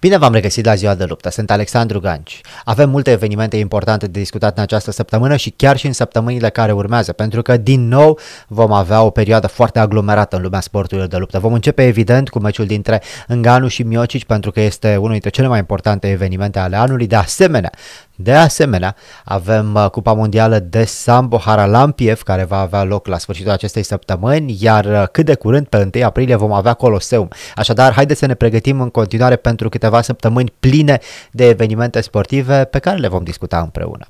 Bine v-am regăsit la ziua de luptă, sunt Alexandru Ganci. Avem multe evenimente importante de discutat în această săptămână și chiar și în săptămânile care urmează, pentru că din nou vom avea o perioadă foarte aglomerată în lumea sportului de luptă. Vom începe evident cu meciul dintre Înganu și Miocic, pentru că este unul dintre cele mai importante evenimente ale anului. De asemenea, de asemenea, avem uh, Cupa Mondială de Sambo Haralampiev care va avea loc la sfârșitul acestei săptămâni, iar uh, cât de curând, pe 1 aprilie, vom avea Coloseum. Așadar, haideți să ne pregătim în continuare pentru câteva săptămâni pline de evenimente sportive pe care le vom discuta împreună.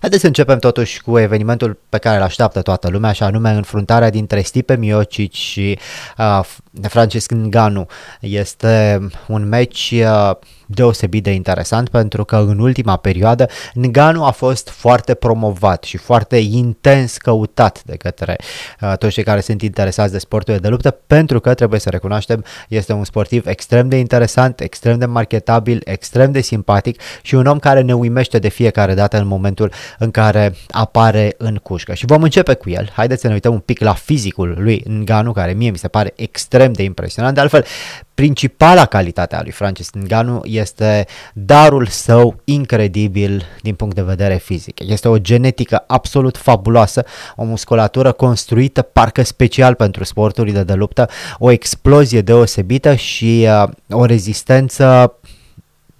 Haideți să începem totuși cu evenimentul pe care îl așteaptă toată lumea și anume înfruntarea dintre Stipe Miocic și uh, Francis Ngannou. Este un meci uh, deosebit de interesant pentru că în ultima perioadă Ngannou a fost foarte promovat și foarte intens căutat de către uh, toți cei care sunt interesați de sporturile de luptă pentru că trebuie să recunoaștem este un sportiv extrem de interesant, extrem de marketabil, extrem de simpatic și un om care ne uimește de fiecare dată în momentul momentul în care apare în cușcă. Și vom începe cu el. Haideți să ne uităm un pic la fizicul lui Nganu, care mie mi se pare extrem de impresionant. De altfel, principala calitate a lui Francis Nganu este darul său incredibil din punct de vedere fizic. Este o genetică absolut fabuloasă, o musculatură construită parcă special pentru sporturile de luptă, o explozie deosebită și uh, o rezistență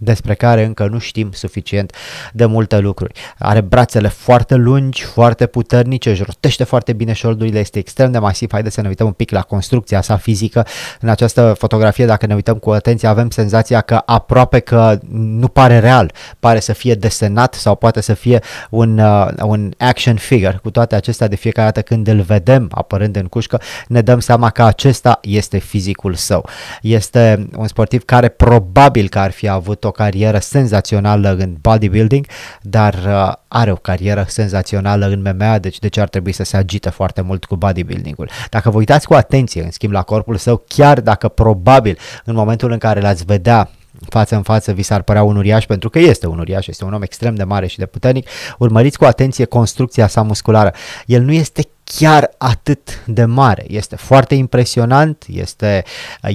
despre care încă nu știm suficient de multe lucruri. Are brațele foarte lungi, foarte puternice, își rotește foarte bine șoldurile, este extrem de masiv. Haideți să ne uităm un pic la construcția sa fizică. În această fotografie, dacă ne uităm cu atenție, avem senzația că aproape că nu pare real, pare să fie desenat sau poate să fie un, uh, un action figure. Cu toate acestea, de fiecare dată când îl vedem apărând în cușcă, ne dăm seama că acesta este fizicul său. Este un sportiv care probabil că ar fi avut o carieră senzațională în bodybuilding, dar uh, are o carieră senzațională în MMA, deci de ce ar trebui să se agite foarte mult cu bodybuilding-ul. Dacă vă uitați cu atenție, în schimb, la corpul său, chiar dacă probabil în momentul în care l-ați vedea față în față vi s-ar părea un uriaș pentru că este un uriaș, este un om extrem de mare și de puternic, urmăriți cu atenție construcția sa musculară. El nu este chiar atât de mare. Este foarte impresionant, este,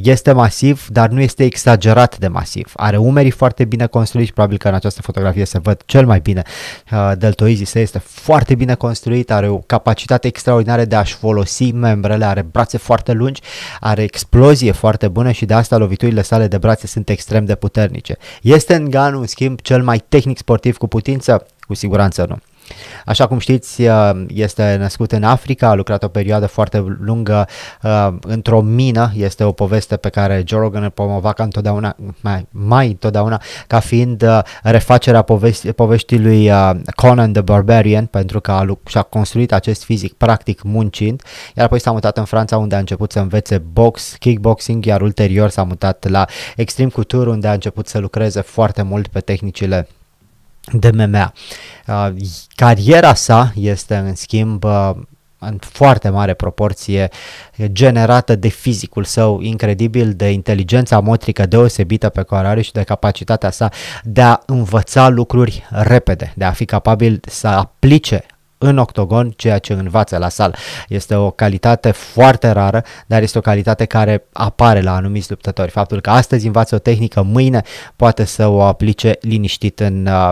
este masiv, dar nu este exagerat de masiv. Are umerii foarte bine construiți, probabil că în această fotografie se văd cel mai bine uh, deltoizii este foarte bine construit, are o capacitate extraordinară de a-și folosi membrele, are brațe foarte lungi, are explozie foarte bună și de asta loviturile sale de brațe sunt extrem de puternice. Este în Gan, în schimb, cel mai tehnic sportiv cu putință? Cu siguranță nu. Așa cum știți, uh, este născut în Africa, a lucrat o perioadă foarte lungă uh, într-o mină, este o poveste pe care Joe Rogan îl promova ca întotdeauna, mai, mai întotdeauna, ca fiind uh, refacerea povesti, poveștii lui Conan the Barbarian, pentru că a, și-a construit acest fizic practic muncind, iar apoi s-a mutat în Franța unde a început să învețe box, kickboxing, iar ulterior s-a mutat la Extreme Couture unde a început să lucreze foarte mult pe tehnicile de MMA. Uh, cariera sa este, în schimb, uh, în foarte mare proporție generată de fizicul său incredibil, de inteligența motrică deosebită pe care are și de capacitatea sa de a învăța lucruri repede, de a fi capabil să aplice în octogon, ceea ce învață la sal. Este o calitate foarte rară, dar este o calitate care apare la anumiți luptători. Faptul că astăzi învață o tehnică, mâine poate să o aplice liniștit în, uh,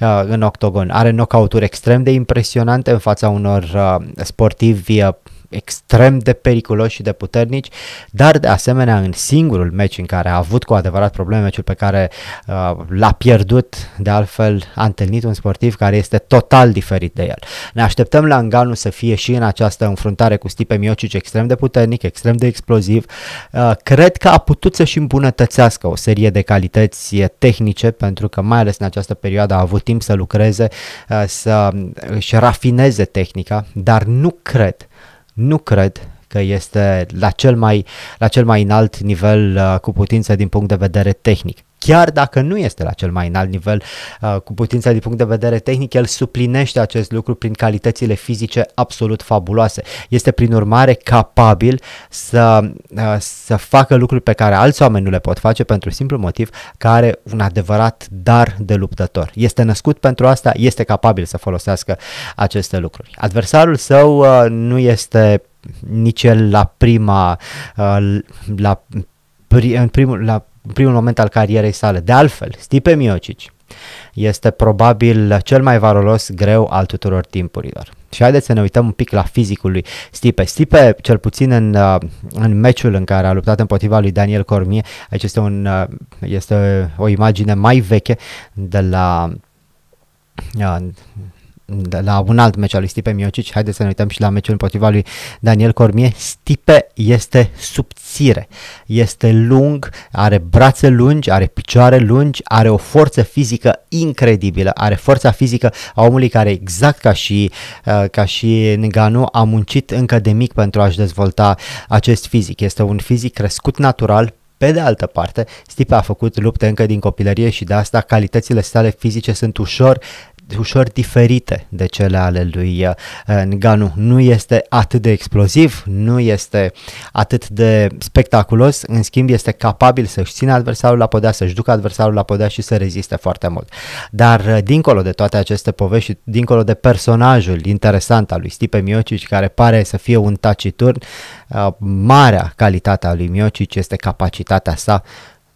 uh, în octogon. Are knockout-uri extrem de impresionante în fața unor uh, sportivi extrem de periculoși și de puternici, dar de asemenea în singurul meci în care a avut cu adevărat probleme, meciul pe care uh, l-a pierdut, de altfel a întâlnit un sportiv care este total diferit de el. Ne așteptăm la Nganu să fie și în această înfruntare cu Stipe Miocic extrem de puternic, extrem de exploziv. Uh, cred că a putut să-și îmbunătățească o serie de calități tehnice, pentru că mai ales în această perioadă a avut timp să lucreze, uh, să um, își rafineze tehnica, dar nu cred nu cred că este la cel mai, la cel mai înalt nivel uh, cu putință din punct de vedere tehnic chiar dacă nu este la cel mai înalt nivel uh, cu putința din punct de vedere tehnic, el suplinește acest lucru prin calitățile fizice absolut fabuloase. Este prin urmare capabil să, uh, să facă lucruri pe care alți oameni nu le pot face pentru simplu motiv că are un adevărat dar de luptător. Este născut pentru asta, este capabil să folosească aceste lucruri. Adversarul său uh, nu este nici el la prima la, pri, în primul, la primul moment al carierei sale. De altfel, Stipe Miocic este probabil cel mai valoros greu al tuturor timpurilor. Și haideți să ne uităm un pic la fizicul lui Stipe. Stipe, cel puțin în, uh, în meciul în care a luptat împotriva lui Daniel Cormie, aici este, un, uh, este o imagine mai veche de la uh, da, la un alt meci al lui Stipe Miocici, haideți să ne uităm și la meciul împotriva lui Daniel Cormie, Stipe este subțire, este lung, are brațe lungi, are picioare lungi, are o forță fizică incredibilă, are forța fizică a omului care exact ca și, uh, ca și Nganu a muncit încă de mic pentru a-și dezvolta acest fizic. Este un fizic crescut natural, pe de altă parte, Stipe a făcut lupte încă din copilărie și de asta calitățile sale fizice sunt ușor ușor diferite de cele ale lui uh, Nganu. Nu este atât de exploziv, nu este atât de spectaculos, în schimb este capabil să-și țină adversarul la podea, să-și ducă adversarul la podea și să reziste foarte mult. Dar uh, dincolo de toate aceste povești dincolo de personajul interesant al lui Stipe Miocic, care pare să fie un taciturn, uh, marea calitate a lui Miocic este capacitatea sa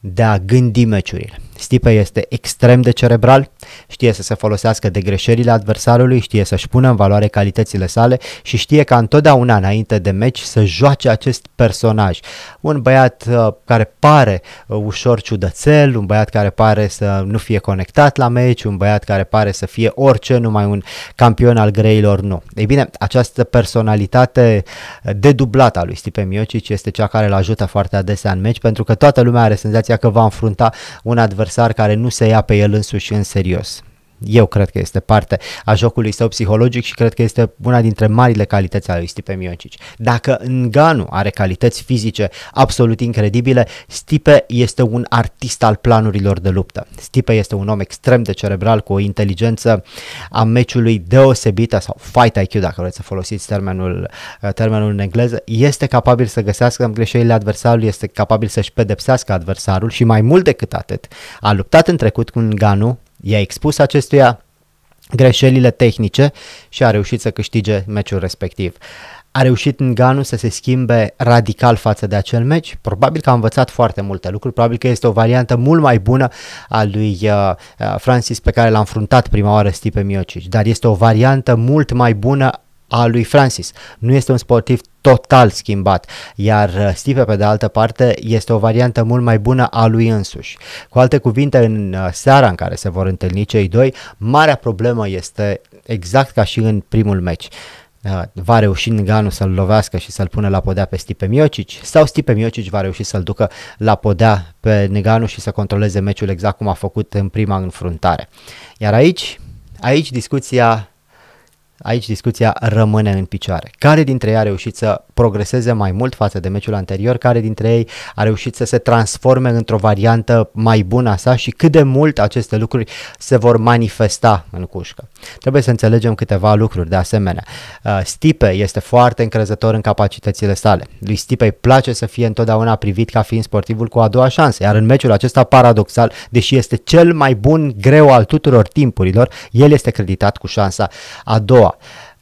de a gândi meciurile. Stipe este extrem de cerebral, știe să se folosească de greșelile adversarului, știe să-și pună în valoare calitățile sale și știe ca întotdeauna înainte de meci să joace acest personaj. Un băiat uh, care pare uh, ușor ciudățel, un băiat care pare să nu fie conectat la meci, un băiat care pare să fie orice, numai un campion al greilor nu. Ei bine, această personalitate uh, dedublată a lui Stipe Miocic este cea care îl ajută foarte adesea în meci pentru că toată lumea are senzația că va înfrunta un adversar adversar care nu se ia pe el însuși în serios eu cred că este parte a jocului său psihologic și cred că este una dintre marile calități ale lui Stipe Miocici. Dacă Nganu are calități fizice absolut incredibile, Stipe este un artist al planurilor de luptă. Stipe este un om extrem de cerebral cu o inteligență a meciului deosebită sau fight IQ dacă vreți să folosiți termenul, uh, termenul în engleză, este capabil să găsească în greșelile adversarului, este capabil să-și pedepsească adversarul și mai mult decât atât, a luptat în trecut cu Nganu i-a expus acestuia greșelile tehnice și a reușit să câștige meciul respectiv. A reușit Nganu să se schimbe radical față de acel meci. Probabil că a învățat foarte multe lucruri, probabil că este o variantă mult mai bună a lui uh, uh, Francis pe care l-a înfruntat prima oară Stipe Miocic, dar este o variantă mult mai bună a lui Francis. Nu este un sportiv total schimbat, iar uh, Stipe, pe de altă parte este o variantă mult mai bună a lui însuși. Cu alte cuvinte, în uh, seara în care se vor întâlni cei doi, marea problemă este exact ca și în primul meci uh, va reuși Nganu să-l lovească și să-l pune la podea pe Stipe Miocic sau Stipe Miocic va reuși să-l ducă la podea pe Nganu și să controleze meciul exact cum a făcut în prima înfruntare. Iar aici, aici discuția aici discuția rămâne în picioare. Care dintre ei a reușit să progreseze mai mult față de meciul anterior, care dintre ei a reușit să se transforme într-o variantă mai bună a sa și cât de mult aceste lucruri se vor manifesta în cușcă. Trebuie să înțelegem câteva lucruri de asemenea. Uh, Stipe este foarte încrezător în capacitățile sale. Lui Stipe îi place să fie întotdeauna privit ca fiind sportivul cu a doua șansă, iar în meciul acesta paradoxal, deși este cel mai bun greu al tuturor timpurilor, el este creditat cu șansa a doua.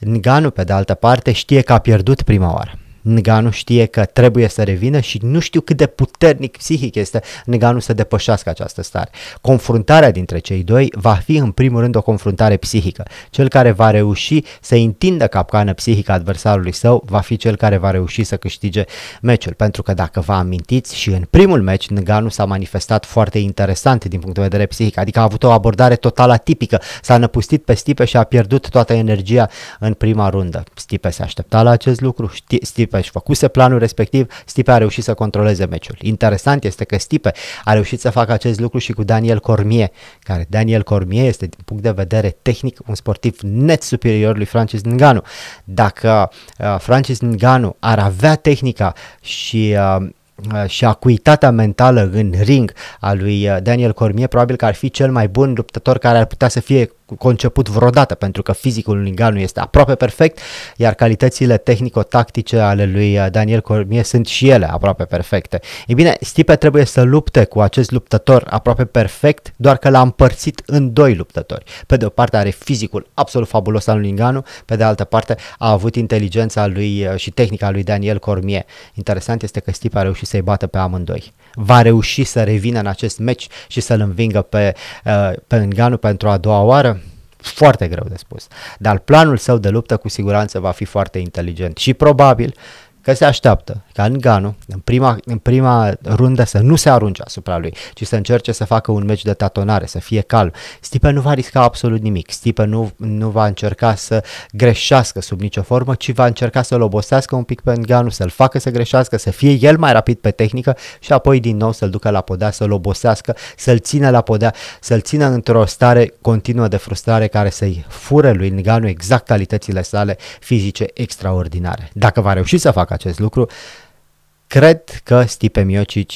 Ganu pe de altă parte, știe că a pierdut prima oară. Neganu știe că trebuie să revină și nu știu cât de puternic psihic este Neganu să depășească această stare. Confruntarea dintre cei doi va fi în primul rând o confruntare psihică. Cel care va reuși să întindă capcană psihică adversarului său va fi cel care va reuși să câștige meciul. Pentru că dacă vă amintiți și în primul meci Neganu s-a manifestat foarte interesant din punct de vedere psihic, adică a avut o abordare total atipică, s-a năpustit pe Stipe și a pierdut toată energia în prima rundă. Stipe se aștepta la acest lucru, Stipe Stipe și făcuse planul respectiv, Stipe a reușit să controleze meciul. Interesant este că Stipe a reușit să facă acest lucru și cu Daniel Cormier, care Daniel Cormier este din punct de vedere tehnic un sportiv net superior lui Francis Ngannou. Dacă uh, Francis Ngannou ar avea tehnica și uh, uh și acuitatea mentală în ring a lui uh, Daniel Cormier, probabil că ar fi cel mai bun luptător care ar putea să fie conceput vreodată, pentru că fizicul lui Ngannou este aproape perfect, iar calitățile tehnico-tactice ale lui uh, Daniel Cormier sunt și ele aproape perfecte. Ei bine, Stipe trebuie să lupte cu acest luptător aproape perfect, doar că l-a împărțit în doi luptători. Pe de o parte are fizicul absolut fabulos al lui Ngannou, pe de altă parte a avut inteligența lui uh, și tehnica lui Daniel Cormier. Interesant este că Stipe a reușit să-i bată pe amândoi va reuși să revină în acest meci și să-l învingă pe, uh, pe Nganu pentru a doua oară? Foarte greu de spus. Dar planul său de luptă cu siguranță va fi foarte inteligent și probabil că se așteaptă ca Ganu, în prima, în prima rundă să nu se arunce asupra lui, ci să încerce să facă un meci de tatonare, să fie calm. Stipe nu va risca absolut nimic, Stipe nu, nu va încerca să greșească sub nicio formă, ci va încerca să-l obosească un pic pe Ganu, să-l facă să greșească, să fie el mai rapid pe tehnică și apoi din nou să-l ducă la podea, să-l obosească, să-l țină la podea, să-l țină într-o stare continuă de frustrare care să-i fure lui Ganu exact calitățile sale fizice extraordinare. Dacă va reuși să facă acest lucru, cred că Stipe Miocic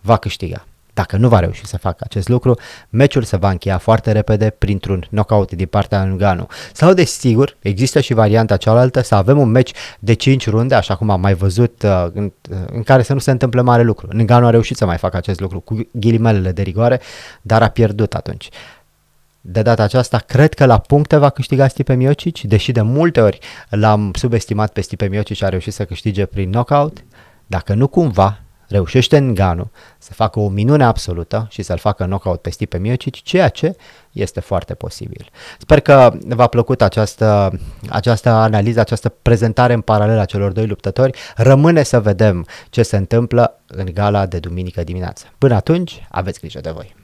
va câștiga. Dacă nu va reuși să facă acest lucru, meciul se va încheia foarte repede printr-un knockout din partea lui Ganu. Sau desigur, există și varianta cealaltă să avem un meci de 5 runde, așa cum am mai văzut, uh, în, uh, în care să nu se întâmple mare lucru. Lugano a reușit să mai facă acest lucru cu ghilimelele de rigoare, dar a pierdut atunci. De data aceasta, cred că la puncte va câștiga Stipe Miocic, deși de multe ori l-am subestimat pe Stipe Miocic și a reușit să câștige prin knockout. Dacă nu cumva reușește în Ganu să facă o minune absolută și să-l facă knockout pe Stipe Miocic, ceea ce este foarte posibil. Sper că v-a plăcut această, această analiză, această prezentare în paralel a celor doi luptători. Rămâne să vedem ce se întâmplă în gala de duminică dimineață. Până atunci, aveți grijă de voi!